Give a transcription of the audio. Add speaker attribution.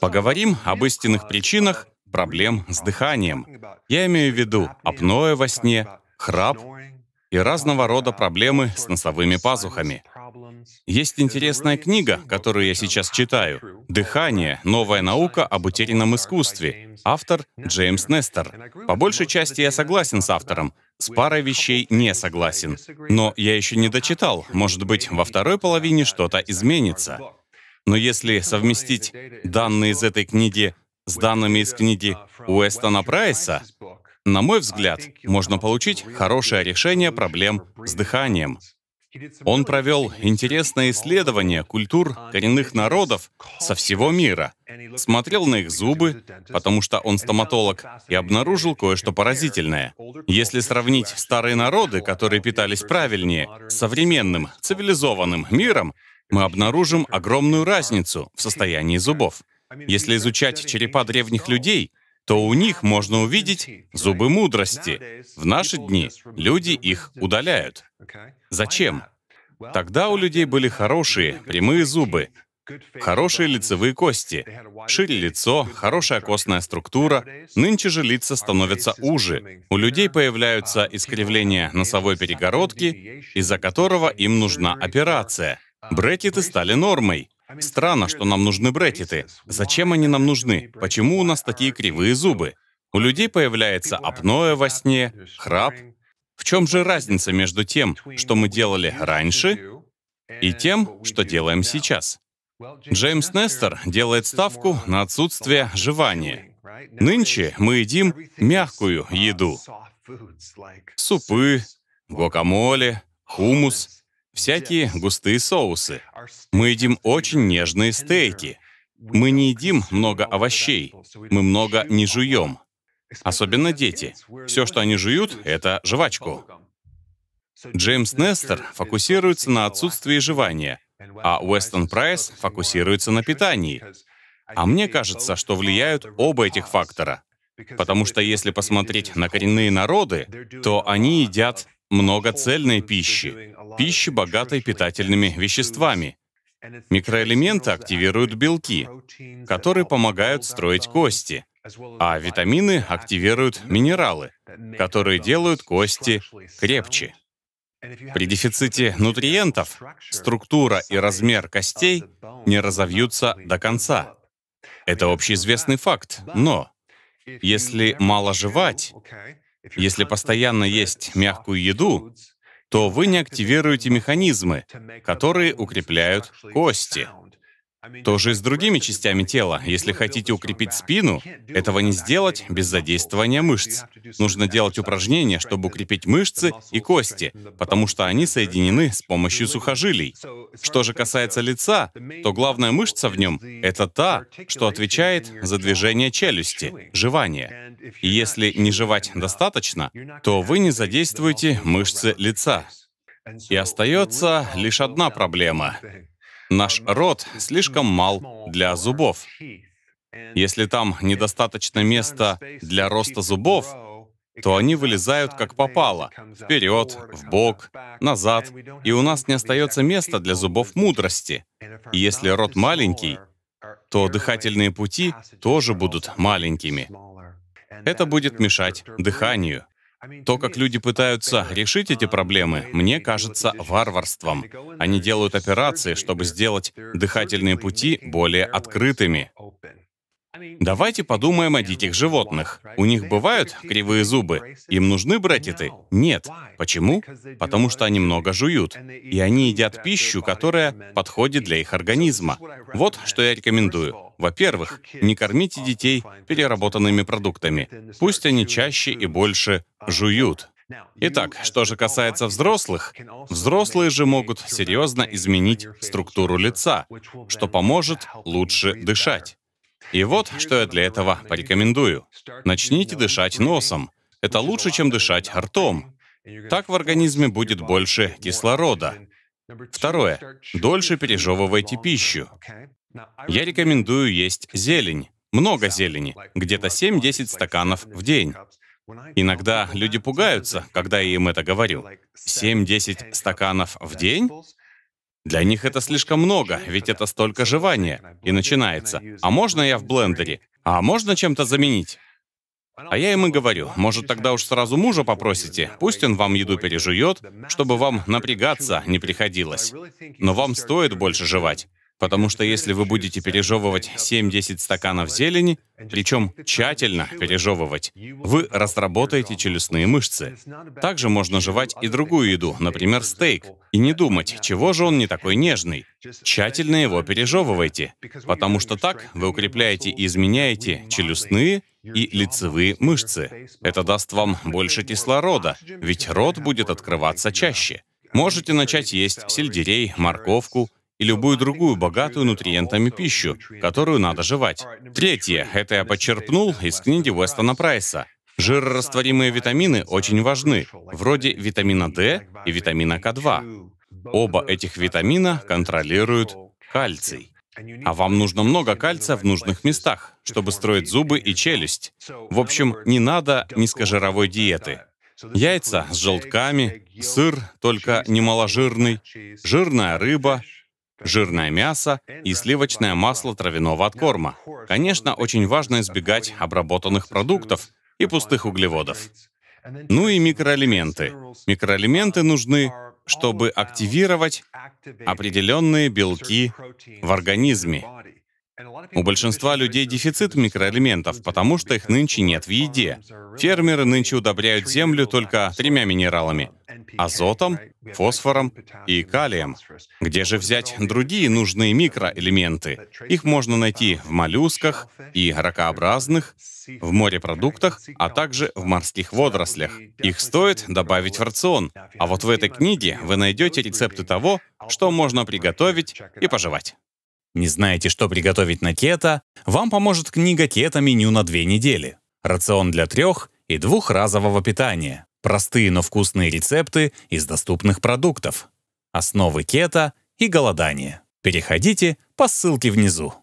Speaker 1: Поговорим об истинных причинах проблем с дыханием. Я имею в виду апноэ во сне, храп и разного рода проблемы с носовыми пазухами. Есть интересная книга, которую я сейчас читаю. «Дыхание. Новая наука об утерянном искусстве». Автор Джеймс Нестер. По большей части я согласен с автором. С парой вещей не согласен. Но я еще не дочитал. Может быть, во второй половине что-то изменится. Но если совместить данные из этой книги с данными из книги Уэстона Прайса, на мой взгляд, можно получить хорошее решение проблем с дыханием. Он провел интересное исследование культур коренных народов со всего мира, смотрел на их зубы, потому что он стоматолог, и обнаружил кое-что поразительное. Если сравнить старые народы, которые питались правильнее, с современным, цивилизованным миром, мы обнаружим огромную разницу в состоянии зубов. Если изучать черепа древних людей, то у них можно увидеть зубы мудрости. В наши дни люди их удаляют. Зачем? Тогда у людей были хорошие, прямые зубы, хорошие лицевые кости, шире лицо, хорошая костная структура. Нынче же лица становятся уже. У людей появляются искривления носовой перегородки, из-за которого им нужна операция. Брекеты стали нормой. Странно, что нам нужны брекеты. Зачем они нам нужны? Почему у нас такие кривые зубы? У людей появляется апноэ во сне, храп. В чем же разница между тем, что мы делали раньше, и тем, что делаем сейчас? Джеймс Нестер делает ставку на отсутствие жевания. Нынче мы едим мягкую еду. Супы, гуакамоле, хумус — всякие густые соусы. Мы едим очень нежные стейки. Мы не едим много овощей. Мы много не жуем. Особенно дети. Все, что они жуют, это жвачку. Джеймс Нестер фокусируется на отсутствии жевания, а Уэстон Прайс фокусируется на питании. А мне кажется, что влияют оба этих фактора. Потому что если посмотреть на коренные народы, то они едят много цельной пищи, пищи, богатой питательными веществами. Микроэлементы активируют белки, которые помогают строить кости, а витамины активируют минералы, которые делают кости крепче. При дефиците нутриентов структура и размер костей не разовьются до конца. Это общеизвестный факт, но если мало жевать, если постоянно есть мягкую еду, то вы не активируете механизмы, которые укрепляют кости, то же и с другими частями тела. Если хотите укрепить спину, этого не сделать без задействования мышц. Нужно делать упражнения, чтобы укрепить мышцы и кости, потому что они соединены с помощью сухожилий. Что же касается лица, то главная мышца в нем — это та, что отвечает за движение челюсти, жевание. И если не жевать достаточно, то вы не задействуете мышцы лица. И остается лишь одна проблема — Наш рот слишком мал для зубов. Если там недостаточно места для роста зубов, то они вылезают как попало, вперед, в бок, назад, и у нас не остается места для зубов мудрости. И если рот маленький, то дыхательные пути тоже будут маленькими. Это будет мешать дыханию. То, как люди пытаются решить эти проблемы, мне кажется варварством. Они делают операции, чтобы сделать дыхательные пути более открытыми. Давайте подумаем о диких животных. У них бывают кривые зубы? Им нужны брекеты? Нет. Почему? Потому что они много жуют, и они едят пищу, которая подходит для их организма. Вот что я рекомендую. Во-первых, не кормите детей переработанными продуктами. Пусть они чаще и больше жуют. Итак, что же касается взрослых, взрослые же могут серьезно изменить структуру лица, что поможет лучше дышать. И вот, что я для этого порекомендую. Начните дышать носом. Это лучше, чем дышать ртом. Так в организме будет больше кислорода. Второе. Дольше пережевывайте пищу. Я рекомендую есть зелень. Много зелени. Где-то 7-10 стаканов в день. Иногда люди пугаются, когда я им это говорю. 7-10 стаканов в день? Для них это слишком много, ведь это столько жевания. И начинается. А можно я в блендере? А можно чем-то заменить? А я им и говорю, может, тогда уж сразу мужа попросите, пусть он вам еду пережует, чтобы вам напрягаться не приходилось. Но вам стоит больше жевать. Потому что если вы будете пережевывать 7-10 стаканов зелени, причем тщательно пережевывать, вы разработаете челюстные мышцы. Также можно жевать и другую еду, например, стейк, и не думать, чего же он не такой нежный. Тщательно его пережевывайте, потому что так вы укрепляете и изменяете челюстные и лицевые мышцы. Это даст вам больше кислорода, ведь рот будет открываться чаще. Можете начать есть сельдерей, морковку, и любую другую богатую нутриентами пищу, которую надо жевать. Третье, это я подчерпнул из книги Уэстона Прайса. Жирорастворимые витамины очень важны, вроде витамина D и витамина К2. Оба этих витамина контролируют кальций. А вам нужно много кальция в нужных местах, чтобы строить зубы и челюсть. В общем, не надо низкожировой диеты. Яйца с желтками, сыр, только немаложирный, жирная рыба, жирное мясо и сливочное масло травяного откорма. Конечно, очень важно избегать обработанных продуктов и пустых углеводов. Ну и микроэлементы. Микроэлементы нужны, чтобы активировать определенные белки в организме. У большинства людей дефицит микроэлементов, потому что их нынче нет в еде. Фермеры нынче удобряют землю только тремя минералами um, — азотом, фосфором и калием. Где же взять другие нужные микроэлементы? Их можно найти в um, моллюсках и um, ракообразных, в морепродуктах, а также в морских водорослях. Их стоит добавить в рацион. А вот в этой книге вы найдете рецепты того, что можно приготовить и пожевать. Не знаете, что приготовить на кето? Вам поможет книга «Кето-меню на две недели». Рацион для трех и двухразового питания. Простые, но вкусные рецепты из доступных продуктов. Основы кето и голодания. Переходите по ссылке внизу.